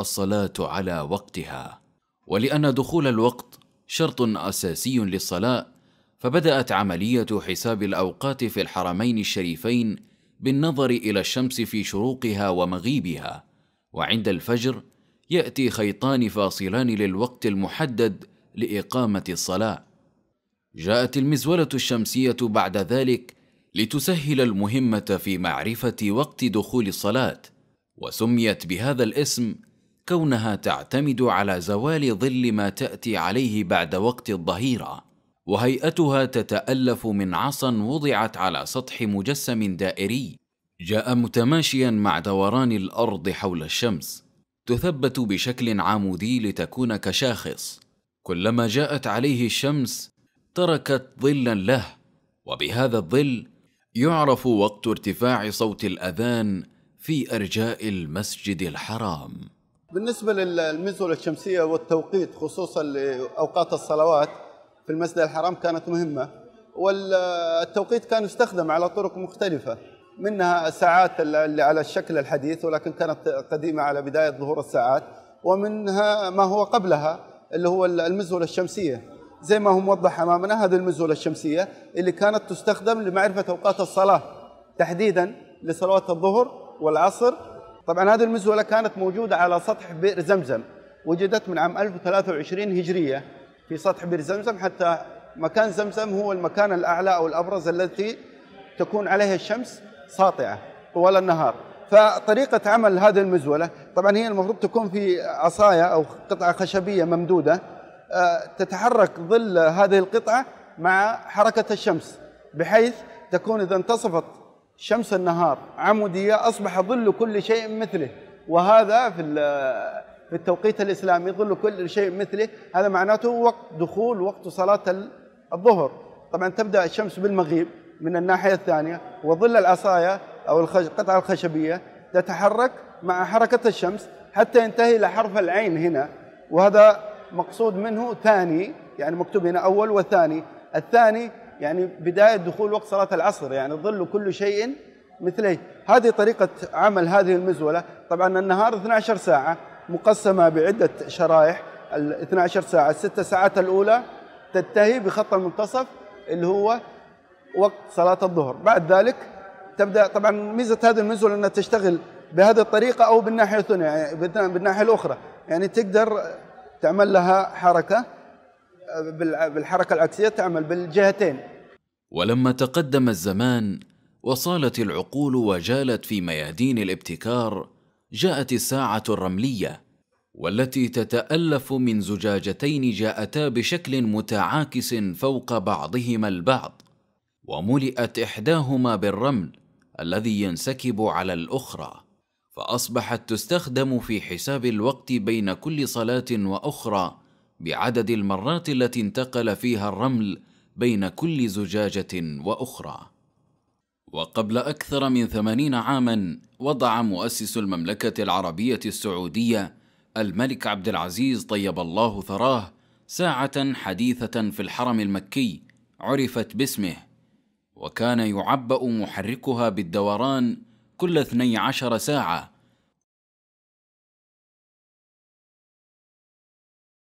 الصلاه على وقتها ولان دخول الوقت شرط اساسي للصلاه فبدات عمليه حساب الاوقات في الحرمين الشريفين بالنظر الى الشمس في شروقها ومغيبها وعند الفجر ياتي خيطان فاصلان للوقت المحدد لاقامه الصلاه جاءت المزوله الشمسيه بعد ذلك لتسهل المهمه في معرفه وقت دخول الصلاه وسميت بهذا الاسم كونها تعتمد على زوال ظل ما تأتي عليه بعد وقت الظهيرة وهيئتها تتألف من عصا وضعت على سطح مجسم دائري جاء متماشيا مع دوران الأرض حول الشمس تثبت بشكل عمودي لتكون كشاخص كلما جاءت عليه الشمس تركت ظلا له وبهذا الظل يعرف وقت ارتفاع صوت الأذان في أرجاء المسجد الحرام بالنسبة للمزولة الشمسية والتوقيت خصوصا لأوقات الصلوات في المسجد الحرام كانت مهمة والتوقيت كان يستخدم على طرق مختلفة منها ساعات اللي على الشكل الحديث ولكن كانت قديمة على بداية ظهور الساعات ومنها ما هو قبلها اللي هو المزولة الشمسية زي ما هو موضح أمامنا هذه المزولة الشمسية اللي كانت تستخدم لمعرفة أوقات الصلاة تحديدا لصلوات الظهر والعصر طبعا هذه المزولة كانت موجودة على سطح بئر زمزم وجدت من عام 1023 هجرية في سطح بئر زمزم حتى مكان زمزم هو المكان الأعلى أو الأبرز التي تكون عليها الشمس ساطعة طوال النهار فطريقة عمل هذه المزولة طبعا هي المفروض تكون في عصاية أو قطعة خشبية ممدودة آه، تتحرك ظل هذه القطعة مع حركة الشمس بحيث تكون إذا انتصفت شمس النهار عمودية أصبح ظل كل شيء مثله وهذا في في التوقيت الإسلامي ظل كل شيء مثله هذا معناته وقت دخول وقت صلاة الظهر طبعا تبدأ الشمس بالمغيب من الناحية الثانية وظل العصاية أو القطعة الخشبية تتحرك مع حركة الشمس حتى ينتهي إلى حرف العين هنا وهذا مقصود منه ثاني يعني مكتوب هنا أول وثاني الثاني يعني بداية دخول وقت صلاة العصر يعني ظل كل شيء مثله هذه طريقة عمل هذه المزولة طبعا النهار 12 ساعة مقسمة بعدة شرائح ال 12 ساعة الست ساعات الأولى تنتهي بخط المنتصف اللي هو وقت صلاة الظهر بعد ذلك تبدأ طبعا ميزة هذه المزولة أنها تشتغل بهذه الطريقة أو بالناحية الثانية يعني بالناحية الأخرى يعني تقدر تعمل لها حركة بالحركة العكسية تعمل بالجهتين ولما تقدم الزمان وصالت العقول وجالت في ميادين الابتكار جاءت الساعة الرملية والتي تتألف من زجاجتين جاءتا بشكل متعاكس فوق بعضهما البعض وملئت إحداهما بالرمل الذي ينسكب على الأخرى فأصبحت تستخدم في حساب الوقت بين كل صلاة وأخرى بعدد المرات التي انتقل فيها الرمل بين كل زجاجة وأخرى وقبل أكثر من ثمانين عاما وضع مؤسس المملكة العربية السعودية الملك عبد العزيز طيب الله ثراه ساعة حديثة في الحرم المكي عرفت باسمه وكان يعبأ محركها بالدوران كل 12 ساعة